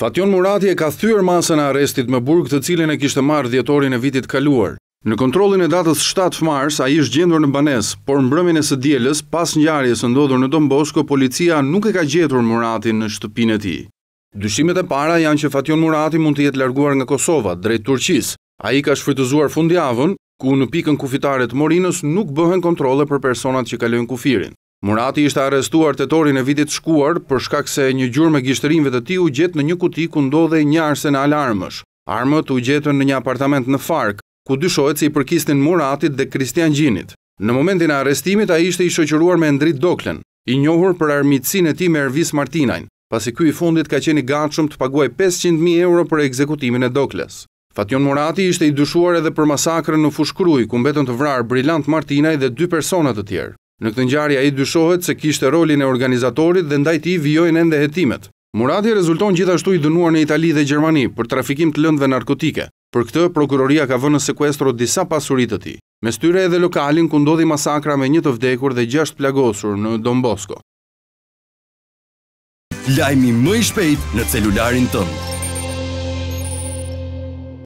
Fation Murati e ka thyrë masën e arrestit me burg të cilin e kishtë marrë djetorin e vitit kaluar. Në kontrolin e datës 7 mars, a i gjendur në banes, por brëmin e së djeles, pas së ndodhur në Dombosko, policia nuk e ka gjetur Muratin në shtëpin e ti. Dyshimet e para janë që Fation Murati mund të jetë larguar nga Kosova, drejt Turqis. A i ka shfrytëzuar fundjavën, ku në pikën kufitare të Morinës nuk bëhen kontrole për personat që kalojnë kufirin. Murati ishte arestuar të torin e vitit shkuar për shkak se një gjur me gishtërinve të ti u gjetë në një kuti ku ndodhe një arsen armësh. Armët u gjetën në një apartament në Fark, ku dyshojt se i përkistin Muratit dhe Kristian Gjinit. Në momentin e arestimit, a ishte i shëqëruar me Endrit Doklen, i njohur për armitsin e ti me Ervis Martinajnë, pasi ky i fundit ka qeni gatshëm të paguaj 500.000 euro për ekzekutimin e Dokles. Fation Murati ishte i dyshuar edhe për masakrën në Fushkruj, ku mbetën të vrarë Brilant Martinaj dhe dy personat të tjerë. Në këtë ngjarje ai dyshohet se kishte rolin e organizatorit dhe ndaj tij vijojnë ende hetimet. Murati rezulton gjithashtu i dënuar në Itali dhe Gjermani për trafikim të lëndëve narkotike. Për këtë prokuroria ka vënë në sekuestro disa pasuri të tij, mes tyre edhe lokalin ku ndodhi masakra me një të vdekur dhe gjashtë plagosur në Don Bosco. Lajmi më i shpejt në celularin tënd.